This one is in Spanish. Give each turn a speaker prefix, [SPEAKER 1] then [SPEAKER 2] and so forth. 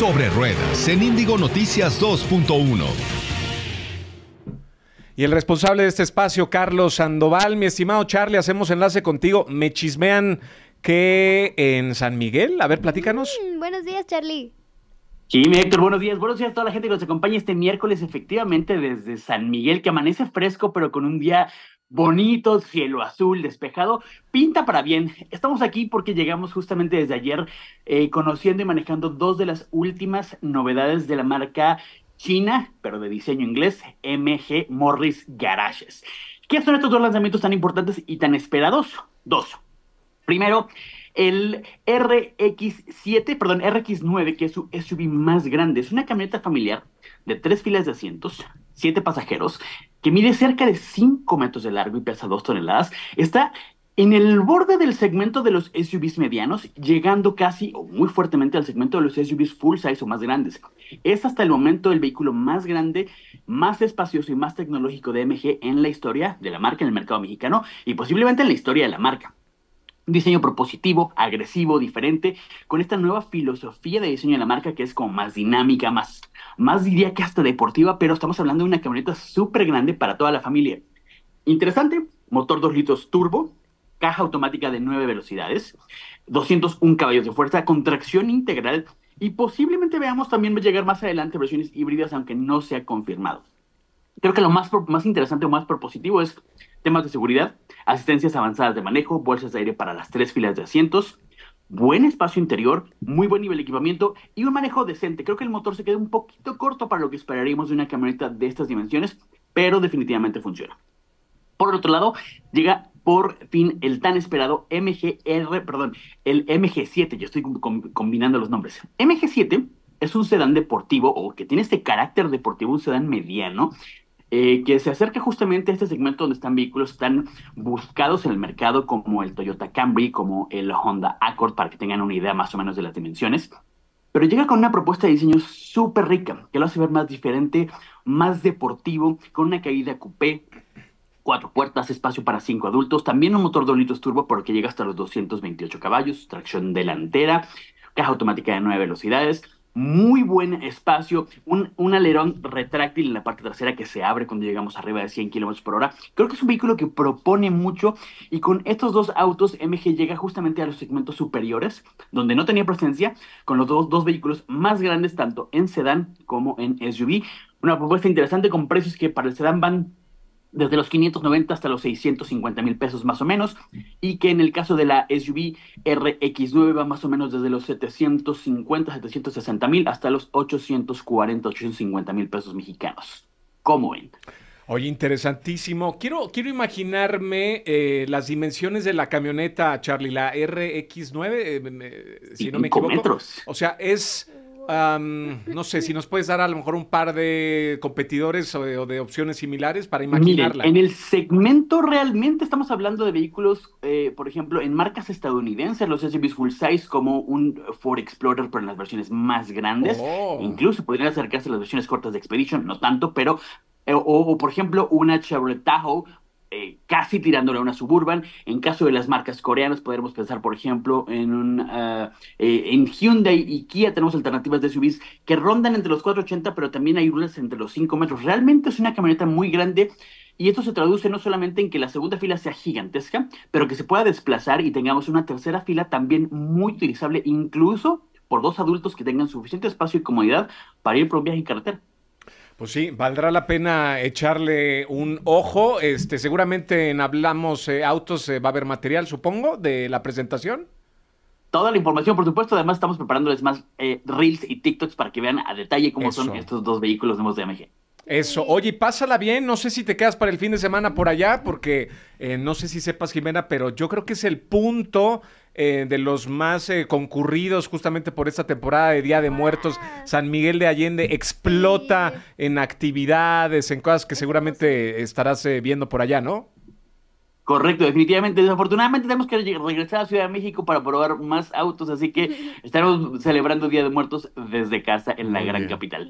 [SPEAKER 1] sobre ruedas en Índigo Noticias 2.1. Y el responsable de este espacio, Carlos Sandoval, mi estimado Charlie, hacemos enlace contigo. Me
[SPEAKER 2] chismean que en San Miguel, a ver, platícanos. Mm, buenos días, Charlie. Sí, Héctor, buenos días. Buenos días a toda la gente que nos acompaña este miércoles, efectivamente, desde San Miguel, que amanece fresco, pero con un día bonito, cielo azul, despejado, pinta para bien. Estamos aquí porque llegamos justamente desde ayer eh, conociendo y manejando dos de las últimas novedades de la marca china, pero de diseño inglés, MG Morris Garages. ¿Qué son estos dos lanzamientos tan importantes y tan esperados? Dos. Primero, el RX7, perdón, RX9, que es su SUV más grande. Es una camioneta familiar de tres filas de asientos, siete pasajeros, que mide cerca de 5 metros de largo y pesa 2 toneladas. Está en el borde del segmento de los SUVs medianos, llegando casi o muy fuertemente al segmento de los SUVs full size o más grandes. Es hasta el momento el vehículo más grande, más espacioso y más tecnológico de MG en la historia de la marca en el mercado mexicano y posiblemente en la historia de la marca un diseño propositivo, agresivo, diferente, con esta nueva filosofía de diseño de la marca que es como más dinámica, más, más diría que hasta deportiva, pero estamos hablando de una camioneta súper grande para toda la familia. Interesante, motor 2 litros turbo, caja automática de 9 velocidades, 201 caballos de fuerza, contracción integral y posiblemente veamos también llegar más adelante versiones híbridas, aunque no se ha confirmado. Creo que lo más, más interesante o más propositivo es temas de seguridad, asistencias avanzadas de manejo, bolsas de aire para las tres filas de asientos, buen espacio interior, muy buen nivel de equipamiento y un manejo decente. Creo que el motor se queda un poquito corto para lo que esperaríamos de una camioneta de estas dimensiones, pero definitivamente funciona. Por otro lado, llega por fin el tan esperado MGR, perdón, el MG7, yo estoy combinando los nombres. MG7 es un sedán deportivo o que tiene este carácter deportivo, un sedán mediano, eh, que se acerca justamente a este segmento donde están vehículos tan buscados en el mercado como el Toyota Camry, como el Honda Accord, para que tengan una idea más o menos de las dimensiones. Pero llega con una propuesta de diseño súper rica, que lo hace ver más diferente, más deportivo, con una caída coupé, cuatro puertas, espacio para cinco adultos, también un motor de litros turbo porque llega hasta los 228 caballos, tracción delantera, caja automática de nueve velocidades, muy buen espacio, un, un, alerón retráctil en la parte trasera que se abre cuando llegamos arriba de 100 kilómetros por hora. Creo que es un vehículo que propone mucho y con estos dos autos MG llega justamente a los segmentos superiores, donde no tenía presencia, con los dos, dos vehículos más grandes, tanto en sedán como en SUV. Una propuesta interesante con precios que para el sedán van desde los 590 hasta los 650 mil pesos más o menos, y que en el caso de la SUV RX9 va más o menos desde los 750, 760 mil hasta los 840, 850 mil pesos mexicanos. ¿Cómo ven?
[SPEAKER 1] Oye, interesantísimo. Quiero, quiero imaginarme eh, las dimensiones de la camioneta, Charlie, la RX9, eh, si no me equivoco. Metros. O sea, es no sé, si nos puedes dar a lo mejor un par de competidores o de, opciones similares
[SPEAKER 2] para imaginarla. en el segmento realmente estamos hablando de vehículos, eh, por ejemplo, en marcas estadounidenses, los SUVs full size como un Ford Explorer, pero en las versiones más grandes. Oh. Incluso podrían acercarse a las versiones cortas de Expedition, no tanto, pero eh, o, por ejemplo una Chevrolet Tahoe casi tirándole a una suburban. En caso de las marcas coreanas, podremos pensar, por ejemplo, en, un, ah, eh, en Hyundai y Kia tenemos alternativas de SUVs que rondan entre los 480, pero también hay unas entre los 5 metros. Realmente es una camioneta muy grande. Y esto se traduce no solamente en que la segunda fila sea gigantesca, pero que se pueda desplazar y tengamos una tercera fila también muy utilizable, incluso por dos adultos que tengan suficiente espacio y comodidad para ir por un viaje en carretera.
[SPEAKER 1] Pues sí, valdrá la pena echarle un ojo. Este, seguramente en Hablamos eh, Autos eh, va a haber material, supongo, de
[SPEAKER 2] la presentación. Toda la información, por supuesto. Además, estamos preparándoles más eh, reels y TikToks para que vean a detalle cómo son estos dos vehículos nuevos de MG.
[SPEAKER 1] Eso, oye, pásala bien, no sé si te quedas para el fin de semana por allá, porque eh, no sé si sepas, Jimena, pero yo creo que es el punto eh, de los más eh, concurridos justamente por esta temporada de Día de Muertos. Ah. San Miguel de Allende explota en actividades, en cosas que seguramente
[SPEAKER 2] estarás viendo por allá, ¿no? Correcto, definitivamente. Desafortunadamente tenemos que regresar a Ciudad de México para probar más autos, así que estaremos celebrando Día de Muertos desde casa en la gran capital.